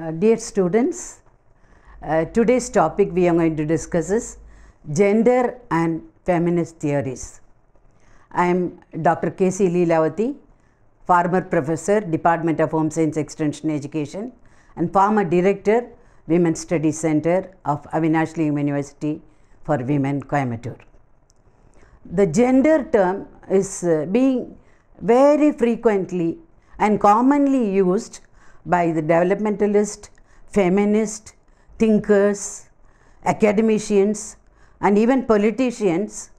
Uh, dear students, uh, today's topic we are going to discuss is gender and feminist theories. I am Dr. K.C. Leelavati, former professor, Department of Home Science Extension Education and former director, Women's Studies Center of Avinashli University for Women, Coimbatore. The gender term is uh, being very frequently and commonly used by the developmentalist, feminist, thinkers, academicians and even politicians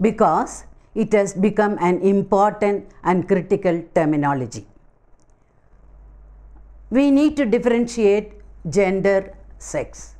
because it has become an important and critical terminology. We need to differentiate gender, sex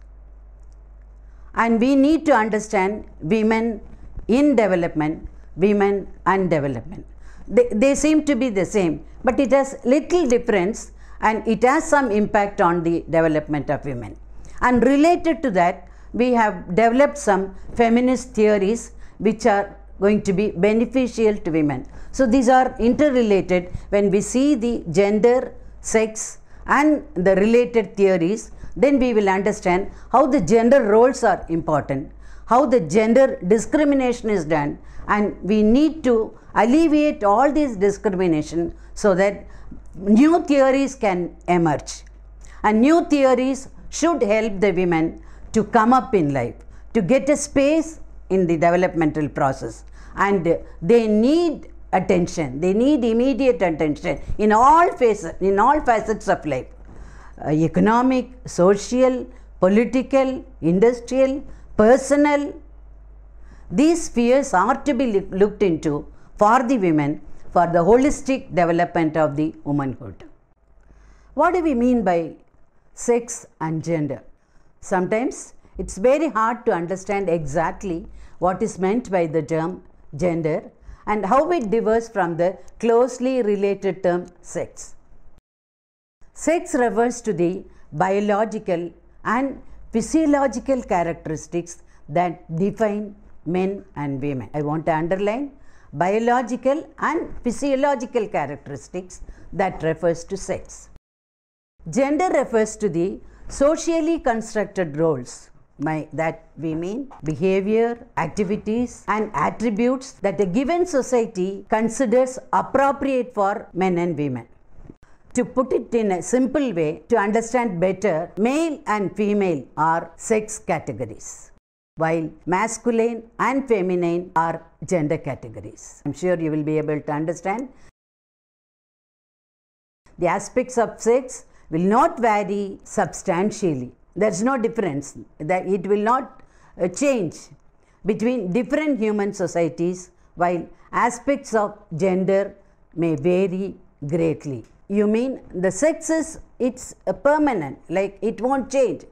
and we need to understand women in development, women and development. They, they seem to be the same but it has little difference and it has some impact on the development of women. And related to that, we have developed some feminist theories which are going to be beneficial to women. So these are interrelated when we see the gender, sex and the related theories then we will understand how the gender roles are important, how the gender discrimination is done and we need to alleviate all this discrimination so that new theories can emerge. And new theories should help the women to come up in life, to get a space in the developmental process. And they need attention, they need immediate attention in all phases, in all facets of life. Uh, economic, social, political, industrial, personal. These spheres are to be looked into for the women for the holistic development of the womanhood. What do we mean by sex and gender? Sometimes it's very hard to understand exactly what is meant by the term gender and how it differs from the closely related term sex. Sex refers to the biological and physiological characteristics that define men and women. I want to underline biological and physiological characteristics that refers to sex. Gender refers to the socially constructed roles by that we mean behavior, activities and attributes that a given society considers appropriate for men and women. To put it in a simple way to understand better, male and female are sex categories while masculine and feminine are gender categories. I'm sure you will be able to understand. The aspects of sex will not vary substantially. There's no difference. That it will not uh, change between different human societies while aspects of gender may vary greatly. You mean the sexes, it's uh, permanent, like it won't change.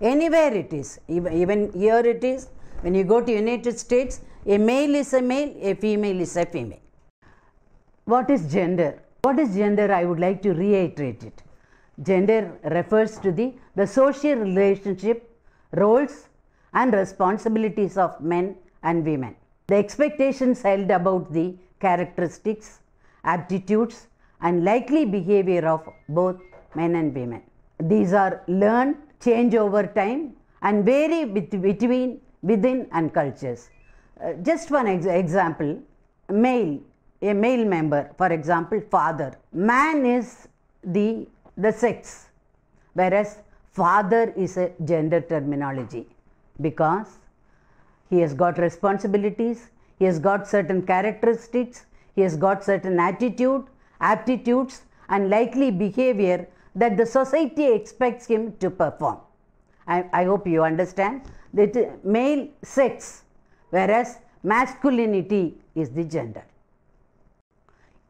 Anywhere it is, even here it is. When you go to United States, a male is a male, a female is a female. What is gender? What is gender? I would like to reiterate it. Gender refers to the, the social relationship, roles and responsibilities of men and women. The expectations held about the characteristics, aptitudes and likely behavior of both men and women. These are learned change over time and vary between, within and cultures. Uh, just one ex example, male, a male member, for example, father. Man is the, the sex, whereas father is a gender terminology because he has got responsibilities, he has got certain characteristics, he has got certain attitude, aptitudes and likely behavior that the society expects him to perform. I, I hope you understand that male sex, whereas masculinity is the gender.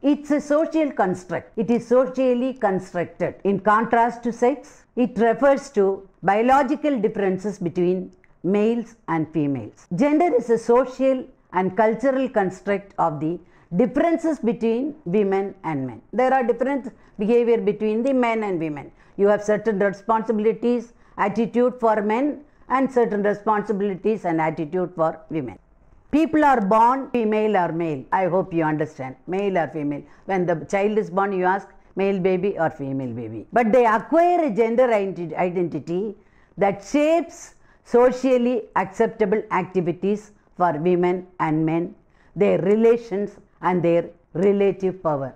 It's a social construct. It is socially constructed. In contrast to sex, it refers to biological differences between males and females. Gender is a social and cultural construct of the differences between women and men. There are different behavior between the men and women. You have certain responsibilities, attitude for men and certain responsibilities and attitude for women. People are born female or male. I hope you understand. Male or female. When the child is born, you ask male baby or female baby. But they acquire a gender identity that shapes socially acceptable activities for women and men, their relations and their relative power.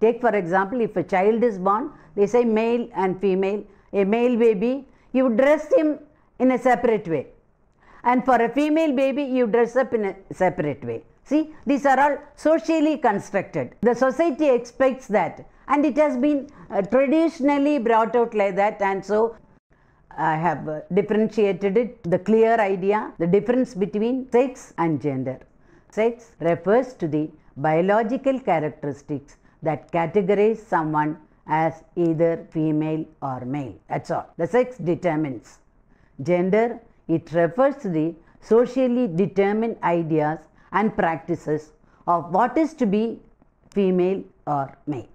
Take for example, if a child is born, they say male and female. A male baby, you dress him in a separate way. And for a female baby, you dress up in a separate way. See, these are all socially constructed. The society expects that and it has been uh, traditionally brought out like that and so I have uh, differentiated it, the clear idea, the difference between sex and gender. Sex refers to the biological characteristics that categorize someone as either female or male. That's all. The sex determines. Gender, it refers to the socially determined ideas and practices of what is to be female or male.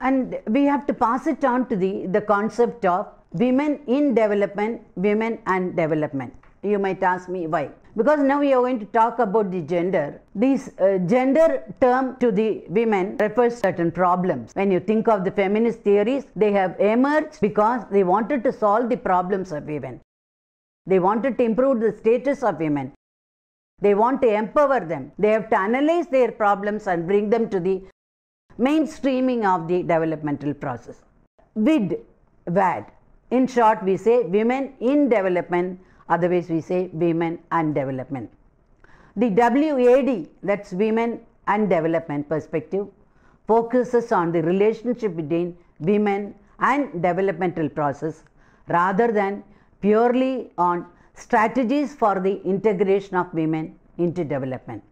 And we have to pass it on to the, the concept of women in development, women and development. You might ask me why because now we are going to talk about the gender. This uh, gender term to the women refers certain problems. When you think of the feminist theories, they have emerged because they wanted to solve the problems of women. They wanted to improve the status of women. They want to empower them. They have to analyze their problems and bring them to the mainstreaming of the developmental process. WID, WAD. In short, we say women in development otherwise we say women and development. The WAD that's women and development perspective focuses on the relationship between women and developmental process rather than purely on strategies for the integration of women into development.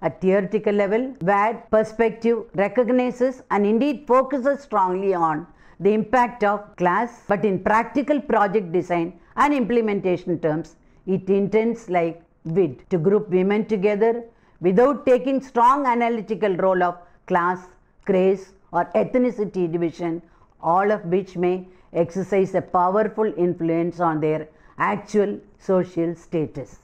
At theoretical level, WAD perspective recognizes and indeed focuses strongly on the impact of class, but in practical project design, and implementation terms, it intends like WID to group women together without taking strong analytical role of class, race or ethnicity division, all of which may exercise a powerful influence on their actual social status.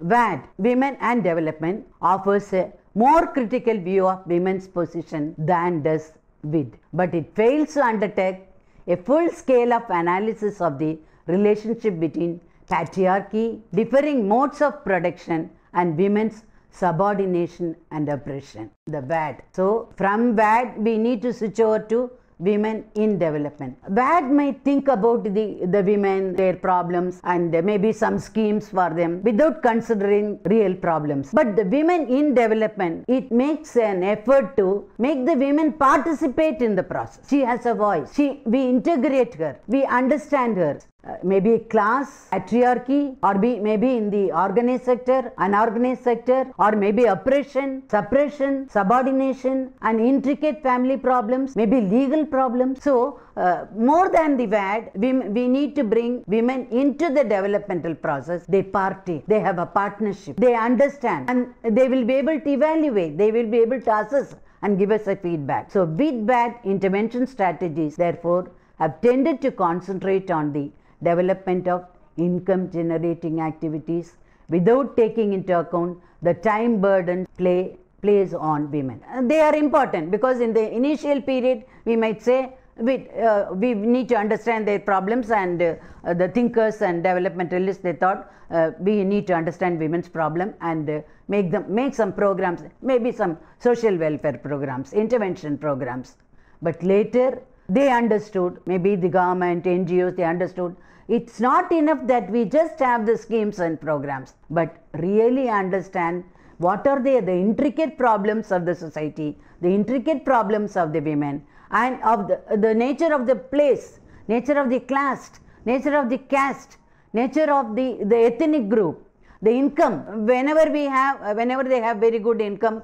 WAD, Women and Development, offers a more critical view of women's position than does WID, but it fails to undertake a full scale of analysis of the relationship between patriarchy, differing modes of production and women's subordination and oppression. The bad. So from bad we need to switch over to women in development. Bad may think about the, the women, their problems and there may be some schemes for them without considering real problems. But the women in development, it makes an effort to make the women participate in the process. She has a voice. She, we integrate her. We understand her. Uh, maybe class patriarchy or be maybe in the organized sector unorganized sector or maybe oppression suppression subordination and intricate family problems maybe legal problems so uh, more than the word, we, we need to bring women into the developmental process. They party, they have a partnership, they understand, and they will be able to evaluate, they will be able to assess and give us a feedback. So, with that, intervention strategies, therefore, have tended to concentrate on the development of income generating activities without taking into account the time burden play plays on women. Uh, they are important because in the initial period we might say we, uh, we need to understand their problems and uh, the thinkers and developmentalists they thought uh, we need to understand women's problem and uh, make them make some programs maybe some social welfare programs intervention programs but later they understood, maybe the government, NGOs, they understood. It's not enough that we just have the schemes and programs, but really understand what are they, the intricate problems of the society, the intricate problems of the women, and of the, the nature of the place, nature of the class, nature of the caste, nature of the, the ethnic group, the income. Whenever we have, whenever they have very good income,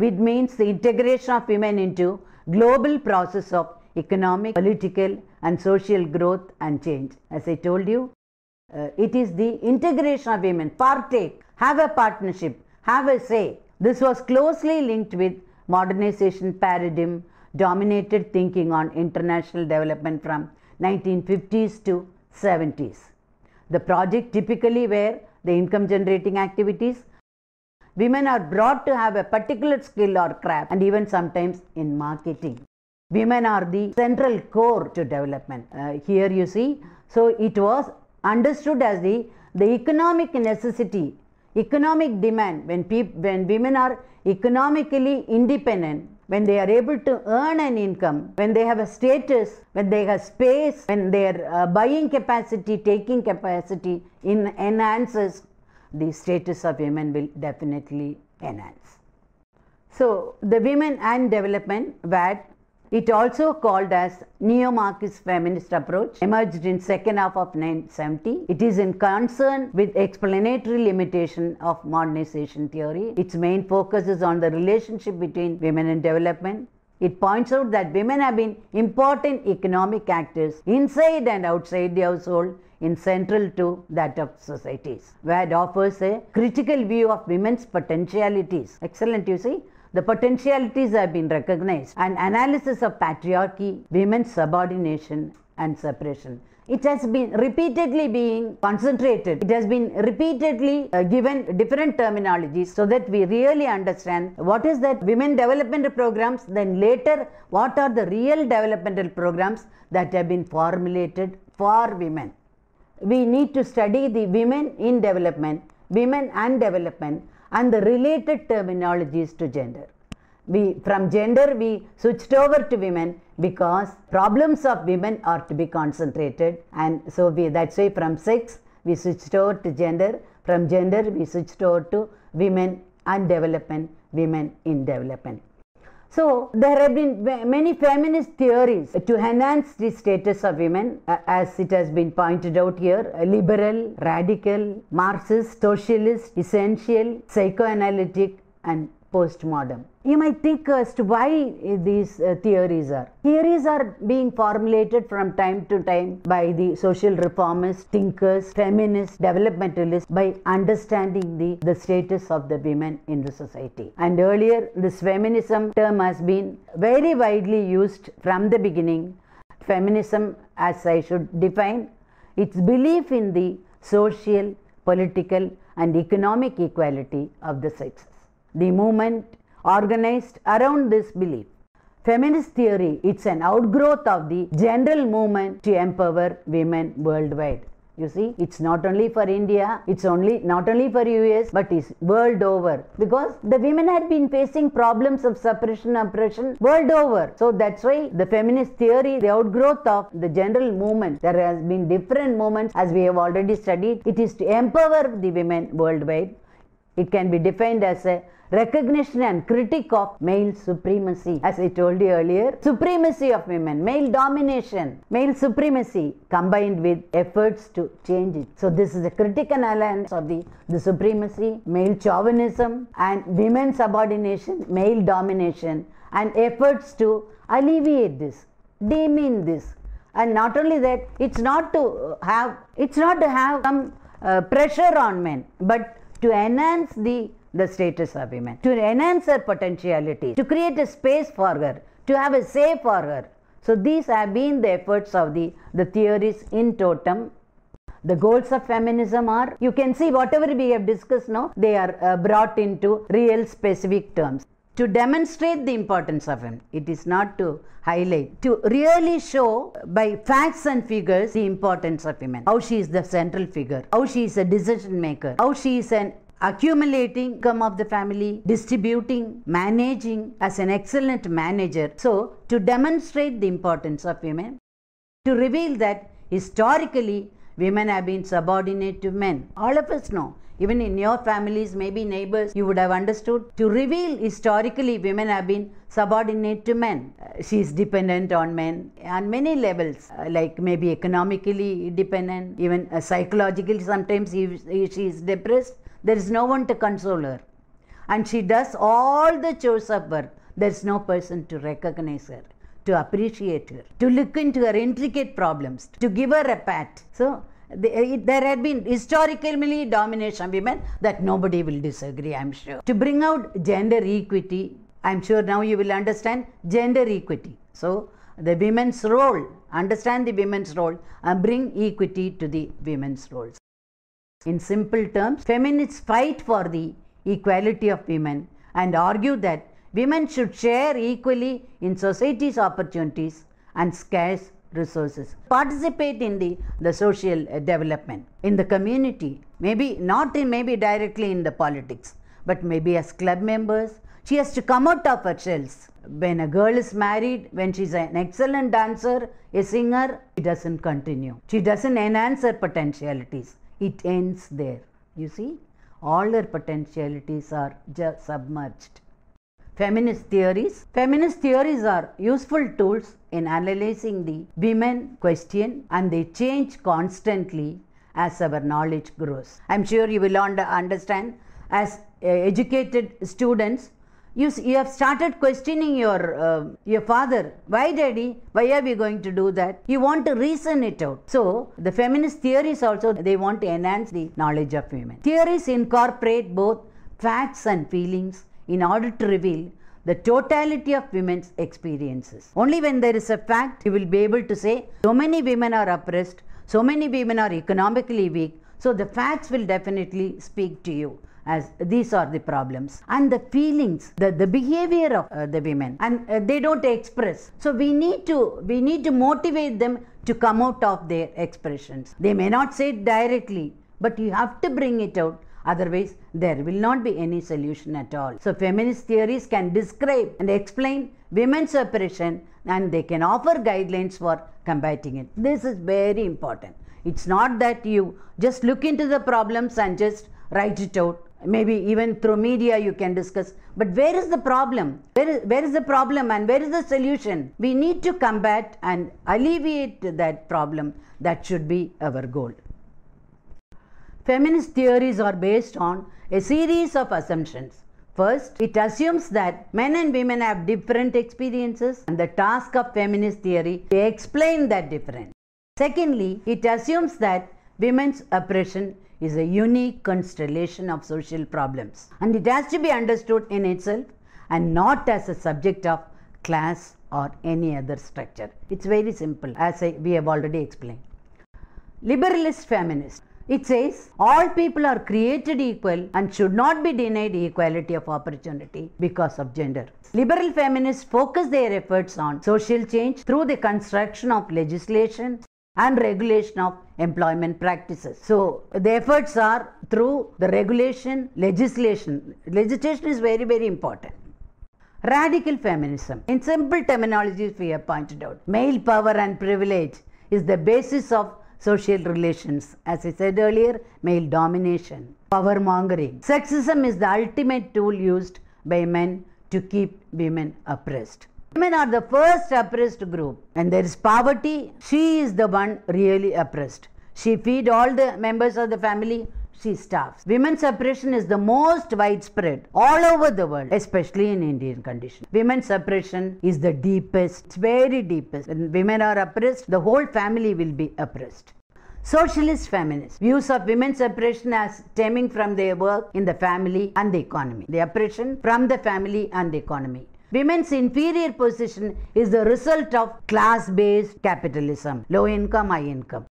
it means the integration of women into global process of economic, political and social growth and change. As I told you, uh, it is the integration of women, partake, have a partnership, have a say. This was closely linked with modernization paradigm, dominated thinking on international development from 1950s to 70s. The project typically were the income generating activities, women are brought to have a particular skill or craft and even sometimes in marketing. Women are the central core to development. Uh, here you see, so it was understood as the, the economic necessity, economic demand when, peop, when women are economically independent, when they are able to earn an income, when they have a status, when they have space, when their uh, buying capacity, taking capacity in enhances the status of women will definitely enhance. So, the women and development WAD, it also called as neo-Marxist feminist approach emerged in second half of 1970. It is in concern with explanatory limitation of modernization theory. Its main focus is on the relationship between women and development. It points out that women have been important economic actors inside and outside the household in central to that of societies, where it offers a critical view of women's potentialities. Excellent, you see. The potentialities have been recognized An analysis of patriarchy, women's subordination and separation. It has been repeatedly being concentrated. It has been repeatedly uh, given different terminologies so that we really understand what is that women developmental programs, then later what are the real developmental programs that have been formulated for women we need to study the women in development, women and development and the related terminologies to gender. We, from gender we switched over to women because problems of women are to be concentrated and so we, that's why from sex we switched over to gender, from gender we switched over to women and development, women in development. So there have been many feminist theories to enhance the status of women, uh, as it has been pointed out here liberal, radical, Marxist, socialist, essential, psychoanalytic, and postmodern. You might think as to why these uh, theories are. Theories are being formulated from time to time by the social reformers, thinkers, feminists, developmentalists by understanding the, the status of the women in the society. And earlier, this feminism term has been very widely used from the beginning. Feminism, as I should define, its belief in the social, political, and economic equality of the sexes the movement organized around this belief. Feminist theory, it's an outgrowth of the general movement to empower women worldwide. You see, it's not only for India, it's only not only for US, but it's world over. Because the women had been facing problems of suppression, oppression world over. So that's why the feminist theory, the outgrowth of the general movement, there has been different movements as we have already studied. It is to empower the women worldwide. It can be defined as a recognition and critique of male supremacy. As I told you earlier, supremacy of women, male domination, male supremacy combined with efforts to change it. So this is a critical alliance of the, the supremacy, male chauvinism and women subordination, male domination and efforts to alleviate this, demean this. And not only that, it's not to have, it's not to have some uh, pressure on men, but to enhance the the status of women, to enhance her potentiality, to create a space for her, to have a say for her. So these have been the efforts of the, the theories in totem. The goals of feminism are, you can see whatever we have discussed now, they are uh, brought into real specific terms. To demonstrate the importance of women, it is not to highlight, to really show by facts and figures the importance of women. How she is the central figure, how she is a decision maker, how she is an accumulating income of the family, distributing, managing as an excellent manager. So, to demonstrate the importance of women, to reveal that historically women have been subordinate to men. All of us know. Even in your families, maybe neighbors, you would have understood. To reveal historically, women have been subordinate to men. Uh, she is dependent on men on many levels, uh, like maybe economically dependent, even uh, psychologically, sometimes she is depressed there is no one to console her. And she does all the chores of her. There is no person to recognize her, to appreciate her, to look into her intricate problems, to give her a pat. So eh, there had been historically domination women that nobody will disagree, I'm sure. To bring out gender equity, I'm sure now you will understand gender equity. So the women's role, understand the women's role and bring equity to the women's roles. In simple terms, feminists fight for the equality of women and argue that women should share equally in society's opportunities and scarce resources. Participate in the, the social uh, development in the community, maybe not in, maybe directly in the politics, but maybe as club members. She has to come out of her shells. When a girl is married, when she's an excellent dancer, a singer, she doesn't continue. She doesn't enhance her potentialities it ends there. You see, all their potentialities are just submerged. Feminist theories. Feminist theories are useful tools in analyzing the women question and they change constantly as our knowledge grows. I am sure you will understand as uh, educated students you, you have started questioning your, uh, your father. Why daddy? Why are we going to do that? You want to reason it out. So the feminist theories also, they want to enhance the knowledge of women. Theories incorporate both facts and feelings in order to reveal the totality of women's experiences. Only when there is a fact, you will be able to say, so many women are oppressed, so many women are economically weak, so the facts will definitely speak to you as these are the problems and the feelings the, the behavior of uh, the women and uh, they don't express so we need to we need to motivate them to come out of their expressions they may not say it directly but you have to bring it out otherwise there will not be any solution at all so feminist theories can describe and explain women's oppression and they can offer guidelines for combating it this is very important it's not that you just look into the problems and just write it out maybe even through media you can discuss but where is the problem where is, where is the problem and where is the solution we need to combat and alleviate that problem that should be our goal feminist theories are based on a series of assumptions First, it assumes that men and women have different experiences and the task of feminist theory to explain that difference. Secondly, it assumes that women's oppression is a unique constellation of social problems and it has to be understood in itself and not as a subject of class or any other structure. It's very simple as I, we have already explained. Liberalist feminist. It says all people are created equal and should not be denied equality of opportunity because of gender. Liberal feminists focus their efforts on social change through the construction of legislation, and regulation of employment practices. So the efforts are through the regulation, legislation. Legislation is very, very important. Radical feminism. In simple terminologies, we have pointed out male power and privilege is the basis of social relations. As I said earlier, male domination, power mongering. Sexism is the ultimate tool used by men to keep women oppressed. Women are the first oppressed group and there is poverty. She is the one really oppressed. She feed all the members of the family. She starves. Women's oppression is the most widespread all over the world, especially in Indian condition. Women's oppression is the deepest, it's very deepest. When women are oppressed, the whole family will be oppressed. Socialist feminists views of women's oppression as stemming from their work in the family and the economy. The oppression from the family and the economy women's inferior position is the result of class-based capitalism, low income, high income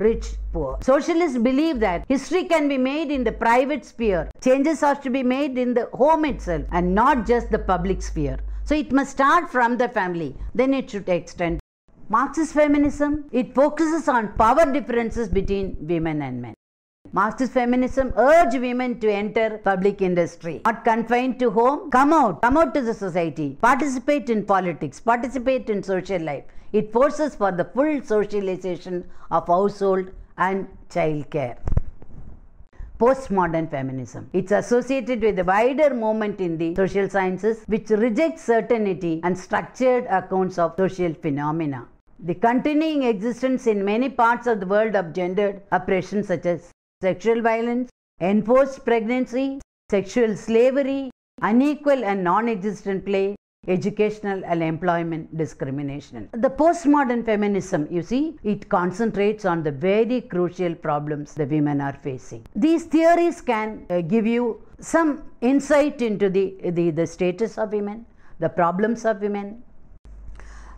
rich, poor. Socialists believe that history can be made in the private sphere. Changes have to be made in the home itself and not just the public sphere. So it must start from the family, then it should extend. Marxist feminism, it focuses on power differences between women and men. Marxist feminism urged women to enter public industry, not confined to home. Come out, come out to the society, participate in politics, participate in social life. It forces for the full socialization of household and child care. Postmodern feminism. It's associated with a wider movement in the social sciences which rejects certainty and structured accounts of social phenomena. The continuing existence in many parts of the world of gendered oppression such as sexual violence, enforced pregnancy, sexual slavery, unequal and non-existent play, educational and employment discrimination. The postmodern feminism, you see, it concentrates on the very crucial problems the women are facing. These theories can uh, give you some insight into the, the, the, status of women, the problems of women.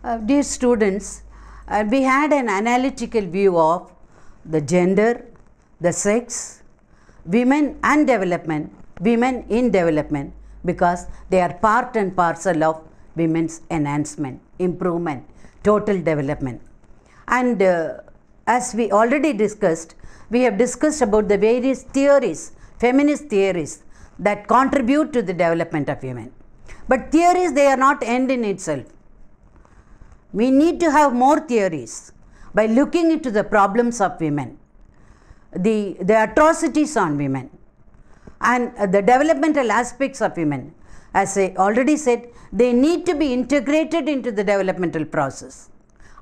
Uh, dear students, uh, we had an analytical view of the gender, the sex, women and development, women in development because they are part and parcel of women's enhancement, improvement, total development. And uh, as we already discussed, we have discussed about the various theories, feminist theories that contribute to the development of women. But theories, they are not end in itself. We need to have more theories by looking into the problems of women the, the atrocities on women and the developmental aspects of women. As I already said, they need to be integrated into the developmental process.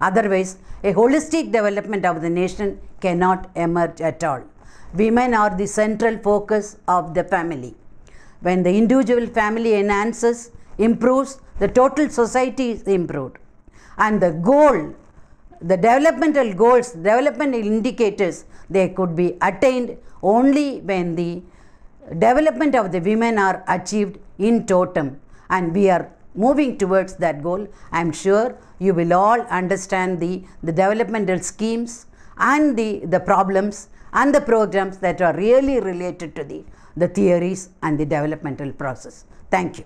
Otherwise, a holistic development of the nation cannot emerge at all. Women are the central focus of the family. When the individual family enhances, improves, the total society is improved. And the goal, the developmental goals, developmental indicators they could be attained only when the development of the women are achieved in totem and we are moving towards that goal. I am sure you will all understand the, the developmental schemes and the, the problems and the programs that are really related to the, the theories and the developmental process. Thank you.